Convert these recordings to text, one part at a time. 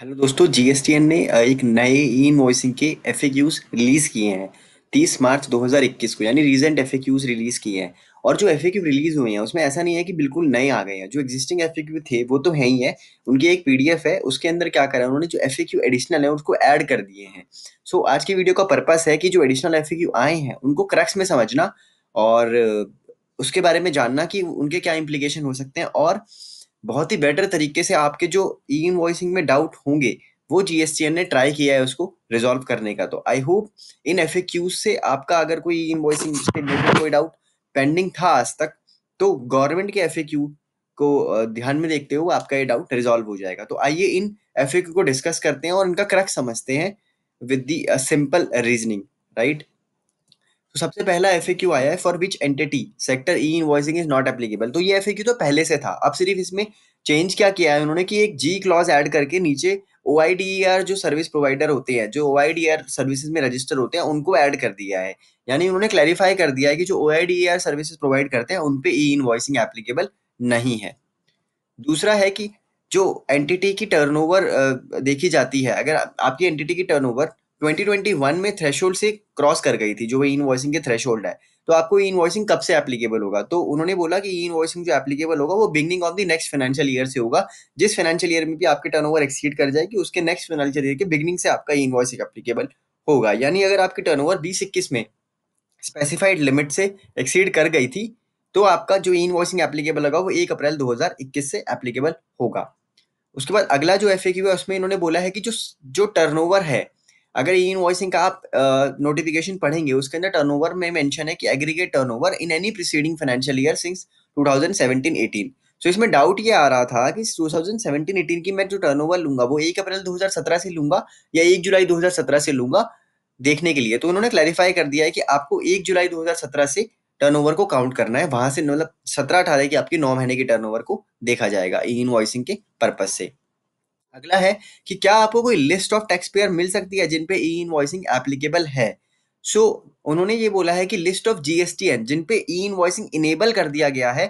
Hello दोस्तों GSTN ने एक नए ई इन्वॉइसिंग के एफ रिलीज़ किए हैं 30 मार्च 2021 को यानी रीजेंट एफ रिलीज़ किए हैं और जो एफ रिलीज़ हुए हैं उसमें ऐसा नहीं है कि बिल्कुल नए आ गए हैं जो एग्जिस्टिंग एफ थे वो तो हैं ही है उनकी एक पी है उसके अंदर क्या करा उन्होंने जो एफ एडिशनल है उसको ऐड कर दिए हैं सो आज की वीडियो का पर्पस है कि जो एडिशनल एफ आए हैं उनको क्रक्स में समझना और उसके बारे में जानना कि उनके क्या इम्प्लीकेशन हो सकते हैं और बहुत ही बेटर तरीके से आपके जो ई वॉइसिंग में डाउट होंगे वो जीएसटीएन ने ट्राई किया है उसको रिजॉल्व करने का तो आई होप इन एफ से आपका अगर कोई ई इन्वॉइसिंग से रिलेटेड कोई डाउट पेंडिंग था आज तक तो गवर्नमेंट के एफ को ध्यान में देखते हुए आपका ये डाउट रिजॉल्व हो जाएगा तो आइए इन एफ को डिस्कस करते हैं और इनका क्रक समझते हैं with the simple reasoning right तो सबसे पहला एफ आया है for which entity sector e invoicing is not applicable तो ये एफ तो पहले से था अब सिर्फ इसमें चेंज क्या किया है उन्होंने कि एक जी क्लॉज ऐड करके नीचे ओ e जो सर्विस प्रोवाइडर होते हैं जो ओ सर्विसेज e में रजिस्टर होते हैं उनको ऐड कर दिया है यानी उन्होंने क्लैरिफाई कर दिया है कि जो ओ सर्विसेज प्रोवाइड करते हैं उन पे ई वॉइसिंग एप्लीकेबल नहीं है दूसरा है कि जो एंटिटी की टर्नओवर देखी जाती है अगर आपकी एंटिटी की टर्नओवर 2021 में थ्रेशोल्ड से क्रॉस कर गई थी जो इन वॉइसिंग के थ्रेशोल्ड है तो आपको इन वॉइसिंग कब से एप्लीकेबल होगा तो उन्होंने बोला कि इन वॉइसिंग जो एप्लीकेबल होगा वो beginning of the next financial year से होगा जिस फाइनेंशियल ईयर में भी आपके टर्नओवर एक्सीड कर जाएगी उसके नेक्स्ट फाइनेंशियल ईयर के बिगनिंग से आपका इन वॉइसिंग एप्लीकेबल होगा यानी अगर आपकी टर्नओवर बीस इक्कीस में स्पेसिफाइड लिमिट से एक्सीड कर गई थी तो आपका जो इन वॉइसिंग एप्लीकेबल होगा वो एक अप्रैल 2021 से एप्लीकेबल होगा उसके बाद अगला जो एफ है उसमें इन्होंने बोला है कि जो जो टर्नओवर है अगर ई इनवॉइसिंग का आप नोटिफिकेशन पढ़ेंगे उसके अंदर टर्नओवर में मेंशन है कि aggregate turnover in any preceding financial year since 2017-18 so इसमें डाउट ये आ रहा था कि 2017-18 की मैं जो टर्नओवर लूंगा वो एक अप्रैल 2017 से लूंगा या एक जुलाई 2017 से लूंगा देखने के लिए तो उन्होंने क्लैरिफाई कर दिया है कि आपको एक जुलाई 2017 से टर्नओवर को काउंट करना है वहां से मतलब सत्रह अठारह की आपकी नौ महीने की टर्नओवर को देखा जाएगा ई इनवॉइसिंग के पर्पज से अगला है कि क्या आपको कोई लिस्ट ऑफ टैक्स पेयर मिल सकती है जिन पे ई इन्वॉइसिंग एप्लीकेबल है सो so, उन्होंने ये बोला है कि लिस्ट ऑफ जीएसटीएन जिन पे ई इन्वॉइसिंग इनेबल कर दिया गया है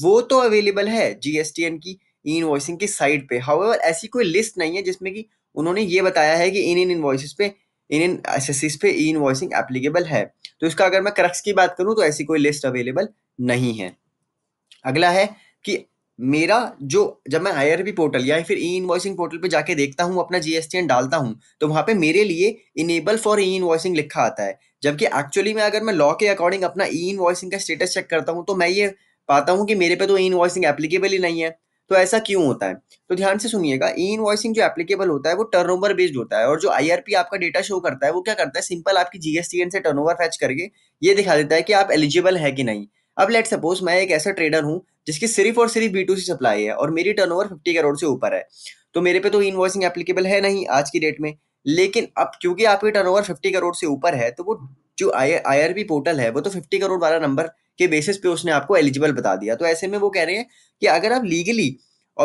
वो तो अवेलेबल है जीएसटीएन की ई इन्वॉइसिंग की साइट पे हाउएवर ऐसी कोई लिस्ट नहीं है जिसमें कि उन्होंने ये बताया है कि इन इन इन्वॉइसिस पे इन इन एसेसिस पे ई इन्वॉइसिंग एप्लीकेबल है तो इसका अगर मैं करक्स की बात करूँ तो ऐसी कोई लिस्ट अवेलेबल नहीं है अगला है कि मेरा जो जब मैं आई आर पोर्टल या फिर ई इनवॉइसिंग पोर्टल पे जाके देखता हूँ अपना जीएसटी डालता हूँ तो वहाँ पे मेरे लिए इनेबल फॉर ई इनवॉइसिंग लिखा आता है जबकि एक्चुअली में अगर मैं लॉ के अकॉर्डिंग अपना ई इनवॉइसिंग का स्टेटस चेक करता हूँ तो मैं ये पाता हूँ कि मेरे पे तो ई इनवॉइसिंग एप्लीकेबल ही नहीं है तो ऐसा क्यों होता है तो ध्यान से सुनिएगा ई इनवॉइसिंग जो एप्लीकेबल होता है वो ओवर बेस्ड होता है और जो पी आपका डेटा शो करता है वो क्या करता है सिंपल आपकी जीएसटीएन से ओवर फैच करके ये दिखा देता है कि आप एलिजिबल है कि नहीं अब लेट सपोज मैं एक ऐसा ट्रेडर हूँ जिसकी सिर्फ और सिर्फ बी टू सी सप्लाई है और मेरी टर्न ओवर फिफ्टी करोड़ से ऊपर है तो मेरे पे तो इन्वॉइसिंग एप्लीकेबल है नहीं आज की डेट में लेकिन अब क्योंकि आपकी टर्न ओवर फिफ्टी करोड़ से ऊपर है तो वो जो आई आई पोर्टल है वो तो फिफ्टी करोड़ वाला नंबर के बेसिस पे उसने आपको एलिजिबल बता दिया तो ऐसे में वो कह रहे हैं कि अगर आप लीगली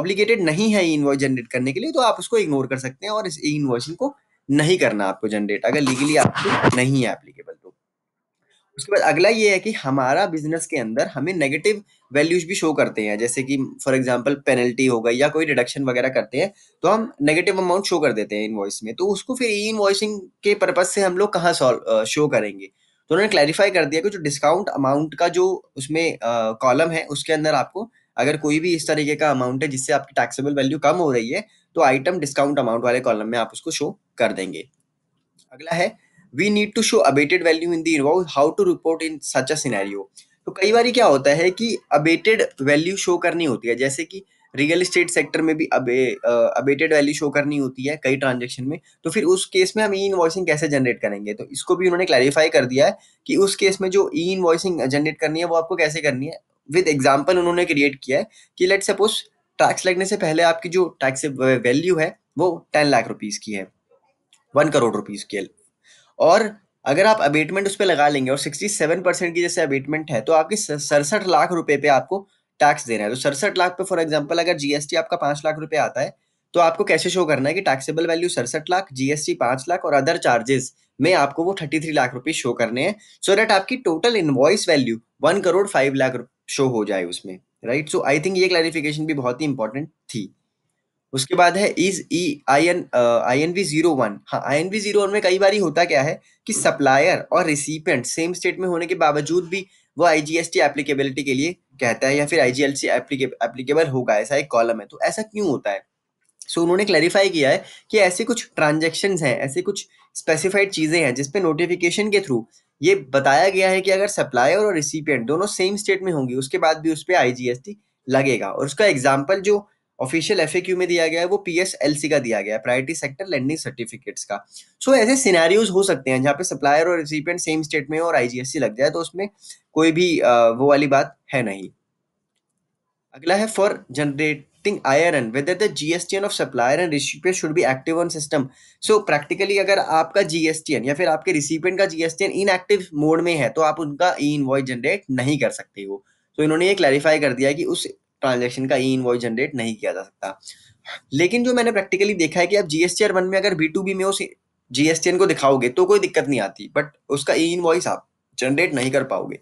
ऑब्लिगेटेड नहीं है इन्वॉइस जनरेट करने के लिए तो आप उसको इग्नोर कर सकते हैं और इस इन्वॉइसिंग को नहीं करना आपको जनरेट अगर लीगली आपको नहीं है एप्लीकेबल उसके बाद अगला ये है कि हमारा बिज़नेस के अंदर हमें नेगेटिव वैल्यूज़ भी शो करते हैं, जैसे कि फ़ॉर एग्ज़ाम्पल पेनल्टी हो गई या कोई डिडक्शन वगैरह करते हैं, तो हम नेगेटिव अमाउंट शो कर देते हैं इनवॉइस में, तो उसको फिर ई-इनवॉइसिंग के पर्पज़ से हम लोग कहाँ सॉल्व शो करेंगे। तो उन्होंने क्लैरिफ़ाई कर दिया कि जो डिस्काउंट अमाउंट का जो उसमें कॉलम है, उसके अंदर आपको अगर कोई भी इस तरीके का अमाउंट है जिससे आपकी टैक्सेबल वैल्यू कम हो रही है, तो आइटम डिस्काउंट अमाउंट वाले कॉलम में आप उसको शो कर देंगे। अगला है we need to show abated value in the invoice how to report in such a scenario तो कई बार क्या होता है कि अबेटेड वैल्यू शो करनी होती है जैसे कि रियल इस्टेट सेक्टर में भी अबे अबेटेड वैल्यू शो करनी होती है कई ट्रांजेक्शन में तो फिर उस केस में हम ई इनवॉइसिंग कैसे जनरेट करेंगे तो इसको भी उन्होंने क्लैरिफाई कर दिया है कि उस केस में जो ई इनवॉइसिंग जनरेट करनी है वो आपको कैसे करनी है विद एग्जाम्पल उन्होंने क्रिएट किया है कि लेट सपोज टैक्स लगने से पहले आपकी जो टैक्स वैल्यू है वो टेन लाख रुपीज़ की है वन करोड़ रुपीज़ की है और अगर आप अबेटमेंट उस पर लगा लेंगे और सिक्सटी सेवन परसेंट की जैसे अबेटमेंट है तो आपकी सड़सठ लाख रुपए पे आपको टैक्स देना है तो सड़सठ लाख पे फॉर एग्जांपल अगर जीएसटी आपका पांच लाख रुपए आता है तो आपको कैसे शो करना है कि टैक्सेबल वैल्यू सड़सठ लाख जीएसटी पांच लाख और अदर चार्जेस में आपको वो थर्टी थ्री लाख रुपए शो करने हैं सो so दैट आपकी total invoice value one crore five lakh show हो जाए उसमें राइट सो आई थिंक ये क्लैरिफिकेशन भी बहुत ही इंपॉर्टेंट थी उसके बाद है is E I N I N V zero one हाँ I N V zero one में कई बार होता क्या है कि सप्लायर और रिसिपेंट सेम स्टेट में होने के बावजूद भी वो I G S T applicability के लिए कहता है या फिर आई जी एल सी एप्लीकेबल होगा ऐसा एक कॉलम है तो ऐसा क्यों होता है सो so, उन्होंने क्लैरिफाई किया है कि ऐसे कुछ ट्रांजेक्शन हैं ऐसे कुछ स्पेसिफाइड चीज़ें हैं जिसपे नोटिफिकेशन के थ्रू ये बताया गया है कि अगर सप्लायर और रिसिपियंट दोनों सेम स्टेट में होंगी उसके बाद भी उस पर आई जी एस टी लगेगा और उसका एग्जाम्पल जो ऑफिशियल एफ में दिया गया है वो पी का दिया गया है प्रायोरिटी सेक्टर लैंडिंग सर्टिफिकेट्स का सो so, ऐसे सिनेरियोज हो सकते हैं जहाँ पे सप्लायर और रिसिपियंट सेम स्टेट में और आईजीएसटी लग जाए तो उसमें कोई भी वो वाली बात है नहीं अगला है for generating IRN whether the of supplier and should be active on system so practically अगर आपका जीएसटीएन या फिर आपके रिसिपियन का जीएसटीएन एक्टिव मोड में है तो आप उनका ई इन्वॉइस जनरेट नहीं कर सकते हो तो इन्होंने ये क्लैरिफाई कर दिया कि उस ट्रांजेक्शन का ई इन्वॉइस जनरेट नहीं किया जा सकता लेकिन जो मैंने प्रैक्टिकली देखा है कि आप जीएसटी आर वन में अगर बी टू बी में उस जीएसटी को दिखाओगे तो कोई दिक्कत नहीं आती बट उसका ई इन्वॉइस आप जनरेट नहीं कर पाओगे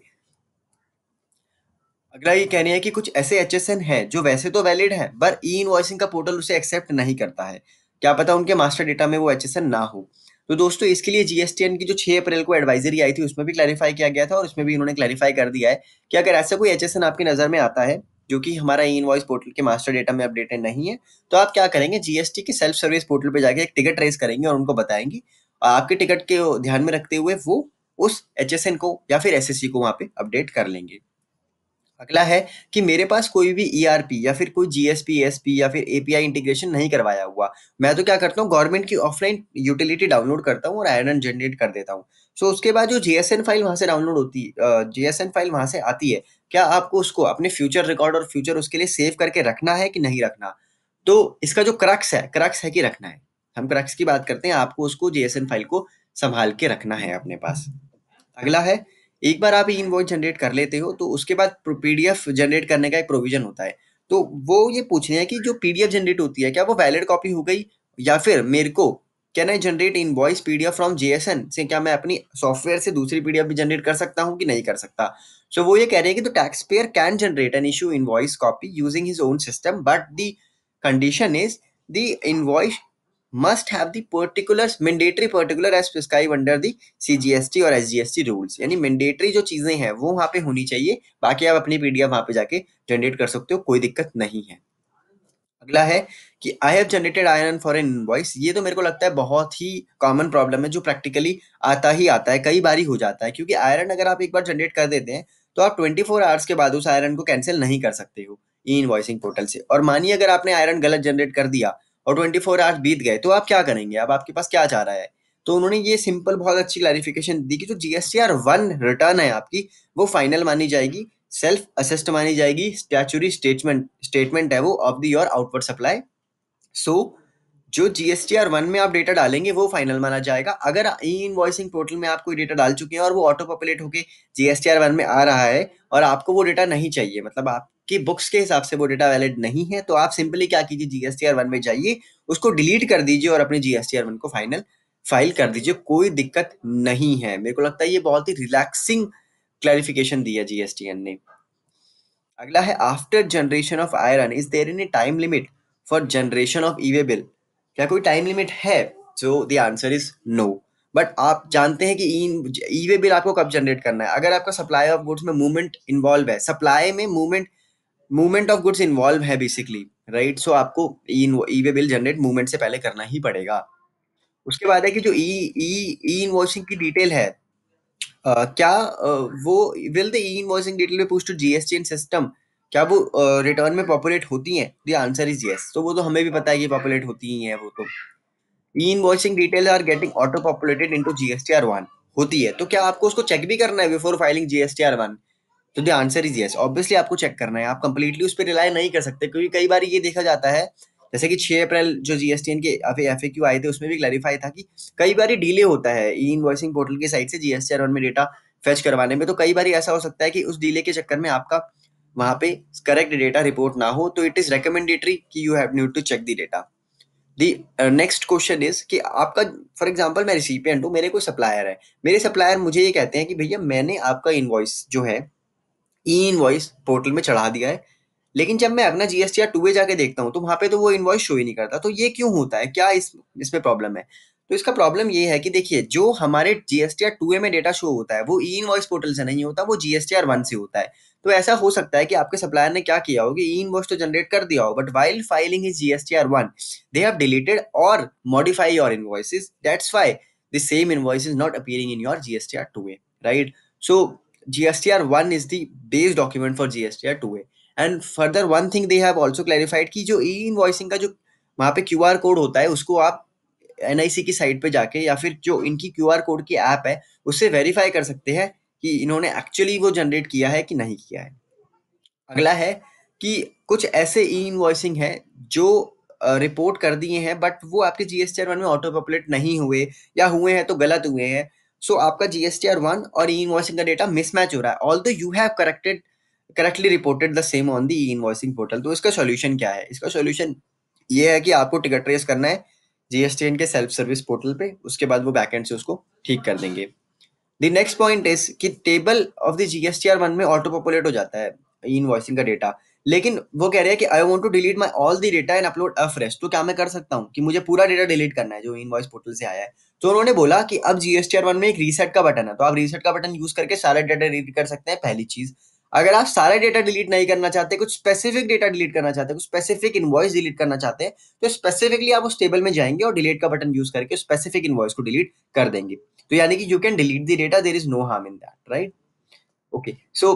अगला ये कहने है कि कुछ ऐसे एच एस एन है जो वैसे तो वैलिड है पर ई इन्वॉइसिंग का पोर्टल उसे एक्सेप्ट नहीं करता है क्या पता उनके मास्टर डेटा में वो एच एस एन ना हो तो दोस्तों इसके लिए जीएसटीएन की जो 6 अप्रैल को एडवाइजरी आई थी उसमें भी क्लैरिफाई किया गया था और उसमें भी इन्होंने क्लैरिफाई कर दिया है कि अगर ऐसा कोई एच एस एन आपकी नज़र में आता है जो कि हमारा ई इनवॉइस पोर्टल के मास्टर डेटा में अपडेटेड नहीं है तो आप क्या करेंगे जीएसटी के सेल्फ सर्विस पोर्टल पर जाकर एक टिकट रेस करेंगे और उनको बताएंगे आपके टिकट के ध्यान में रखते हुए वो उस एच को या फिर एस को वहाँ पे अपडेट कर लेंगे अगला है कि मेरे पास कोई भी ई e या फिर कोई जीएसपी एसपी या फिर एपीआई इंटीग्रेशन नहीं करवाया हुआ मैं तो क्या करता हूँ गवर्नमेंट की ऑफलाइन यूटिलिटी डाउनलोड करता हूँ और आयरन जनरेट कर देता हूँ सो उसके बाद जो जीएसएन फाइल वहाँ से डाउनलोड होती है जीएसएन फाइल वहाँ से आती है क्या आपको उसको अपने फ्यूचर रिकॉर्ड और फ्यूचर उसके लिए सेव करके रखना है कि नहीं रखना तो इसका जो क्रक्स है क्रक्स है कि रखना है हम क्रक्स की बात करते हैं आपको उसको जीएसएन फाइल को संभाल के रखना है अपने पास अगला है एक बार आप इनवॉइस जनरेट कर लेते हो तो उसके बाद पीडीएफ जनरेट करने का एक प्रोविजन होता है तो वो ये पूछ रहे हैं कि जो पीडीएफ जनरेट होती है क्या वो वैलिड कॉपी हो गई या फिर मेरे को can I generate invoice PDF from JSON से क्या मैं अपनी सॉफ्टवेयर से दूसरी पीडीएफ भी जनरेट कर सकता हूँ कि नहीं कर सकता सो so, वो ये कह रहे हैं कि तो tax payer can generate an issue invoice copy using his own system but the condition is the in must have the particulars mandatory particular as prescribed under the CGST और SGST rules यानी mandatory जो चीजें हैं वो वहां पे होनी चाहिए बाकी आप अपनी पीडीएफ वहां पे जाके जनरेट कर सकते हो कोई दिक्कत नहीं है अगला है कि I have generated I N for an invoice ये तो मेरे को लगता है बहुत ही कॉमन प्रॉब्लम है जो प्रैक्टिकली आता ही आता है कई बार ही हो जाता है क्योंकि आयरन अगर आप एक बार जनरेट कर देते हैं तो आप 24 फोर आवर्स के बाद उस आयरन को कैंसिल नहीं कर सकते हो ई इनवॉइसिंग पोर्टल से और मानिए अगर आपने आयरन गलत जनरेट कर दिया और ट्वेंटी फोर आवर्स बीत गए तो आप क्या करेंगे अब आपके पास क्या जा रहा है तो उन्होंने ये सिंपल बहुत अच्छी क्लैरिफिकेशन दी कि जो G S R one return है आपकी वो फाइनल मानी जाएगी सेल्फ असेस्ट मानी जाएगी स्टैचुरी स्टेटमेंट स्टेटमेंट है वो of the your output supply so जो G S T R one में आप डेटा डालेंगे वो फाइनल माना जाएगा अगर ई वॉइसिंग पोर्टल में आप कोई डेटा डाल चुके हैं और वो ऑटो पॉपुलेट होकर G S T R one में आ रहा है और आपको वो डेटा नहीं चाहिए मतलब आप कि बुक्स के हिसाब से वो डेटा वैलिड नहीं है तो आप सिंपली क्या कीजिए जीएसटी आर वन में जाइए उसको डिलीट कर दीजिए और अपने आर वन को फाइनल फाइल कर दीजिए कोई दिक्कत नहीं है मेरे को लगता है ये बहुत ही रिलैक्सिंग क्लैरिफिकेशन दिया जीएसटी एन ने अगला है after generation of IRN is there in a time limit for generation of e way bill क्या कोई टाइम लिमिट है so the answer is no but आप जानते हैं कि ई वे बिल आपको कब जनरेट करना है अगर आपका सप्लाई ऑफ गुड्स में मूवमेंट इन्वॉल्व है सप्लाई में movement movement of goods involve है बेसिकली राइट सो आपको e way bill generate movement से पहले करना ही पड़ेगा उसके बाद है कि जो ई ई ई इनवॉइसिंग की डिटेल है uh, क्या uh, वो will the e invoicing detail be push to GST and system क्या वो रिटर्न uh, में पॉपुलेट होती हैं द आंसर इज यस तो वो तो हमें भी पता है कि पॉपुलेट होती ही है वो तो e invoicing detail are getting auto populated into GST R one होती है तो क्या आपको उसको चेक भी करना है before filing GST R one तो the answer is yes obviously आपको चेक करना है आप कंप्लीटली उस पर रिलाई नहीं कर सकते क्योंकि कई बार ये देखा जाता है जैसे कि 6 अप्रैल जो जीएसटीएन के एफ ए क्यू आए थे उसमें भी क्लैरिफाई था कि कई बार डिले होता है ई इनवॉइसिंग पोर्टल की साइड से जीएसटी आर में डेटा फेच करवाने में तो कई बार ऐसा हो सकता है कि उस डिले के चक्कर में आपका वहां पे करेक्ट डेटा रिपोर्ट ना हो तो इट इज़ रिकमेंडेटरी कि you have need to check the data the next question is कि आपका फॉर एग्जाम्पल मैं रिसिपियंट हूँ मेरे कोई सप्लायर है मेरे सप्लायर मुझे ये कहते हैं कि भैया मैंने आपका इन्वॉइस जो है ई इनवॉइस पोर्टल में चढ़ा दिया है लेकिन जब मैं अपना जीएसटी टू ए जाके देखता हूँ तो वहां पे तो वो इनवॉइस शो ही नहीं करता तो ये क्यों होता है क्या इस इसमें प्रॉब्लम है तो इसका प्रॉब्लम ये है कि देखिए जो हमारे जीएसटी टू ए में डेटा शो होता है वो ई इनवॉइस पोर्टल से नहीं होता वो जीएसटी आर वन से होता है तो ऐसा हो सकता है कि आपके सप्लायर ने क्या किया हो कि ई इनवॉइस तो जनरेट कर दिया हो but while filing is GST R one they have deleted और modify your invoice that's why the same invoice is not appearing in your GST R two A right so GSTR 1 is the base document for GSTR 2A. And further one thing they have also clarified कि जो ई invoicing का जो वहाँ पे Q R code होता है उसको आप एन की साइट पे जाके या फिर जो इनकी क्यू आर कोड की ऐप है उससे वेरीफाई कर सकते हैं कि इन्होंने एक्चुअली वो जनरेट किया है कि नहीं किया है अगला है कि कुछ ऐसे ई इनवॉइसिंग है जो रिपोर्ट कर दिए हैं बट वो आपके G S T R one में ऑटो पॉपुलेट नहीं हुए या हुए हैं तो गलत हुए हैं सो आपका G S T R one और ई इनवॉइसिंग का डेटा मिसमैच हो रहा है although you have corrected correctly reported the same on the e portal तो इसका सोल्यूशन क्या है इसका सोल्यूशन ये है कि आपको टिकट ट्रेस करना है जीएसटी के सेल्फ सर्विस पोर्टल पे उसके बाद वो बैकहेंड से उसको ठीक कर देंगे द नेक्स्ट पॉइंट इज कि table of the R one में ऑटो पॉपुलेट हो जाता है इनवॉइसिंग का डेटा लेकिन वो कह रहे हैं कि I want to delete my all the data and upload afresh तो क्या मैं कर सकता हूँ कि मुझे पूरा डेटा डिलीट करना है जो इन पोर्टल से आया है तो उन्होंने बोला कि अब जीएसटी आर वन में एक रीसेट का बटन है तो आप रीसेट का बटन यूज करके सारा डेटा डिलीट कर सकते हैं पहली चीज अगर आप सारा डेटा डिलीट नहीं करना चाहते कुछ स्पेसिफिक डेटा डिलीट करना चाहते कुछ स्पेसिफिक इन्वॉइस डिलीट करना चाहते हैं तो स्पेसिफिकली आप उस टेबल में जाएंगे और डिलीट का बटन यूज करके स्पेसिफिक इन्वॉइस को डिलीट कर देंगे तो यानी कि you can delete the data there is no harm in that right okay so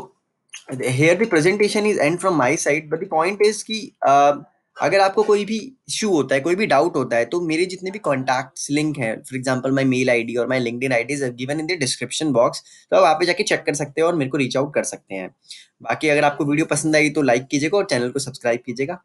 here the presentation is end from my side but the point is कि uh, अगर आपको कोई भी इशू होता है कोई भी डाउट होता है तो मेरे जितने भी कॉन्टैक्ट लिंक हैं for example my mail I D और my LinkedIn I D given in the description box तो आप वहाँ पे जाके चेक कर सकते हैं और मेरे को रीच आउट कर सकते हैं बाकी अगर आपको वीडियो पसंद आई तो लाइक कीजिएगा और चैनल को सब्सक्राइब कीजिएगा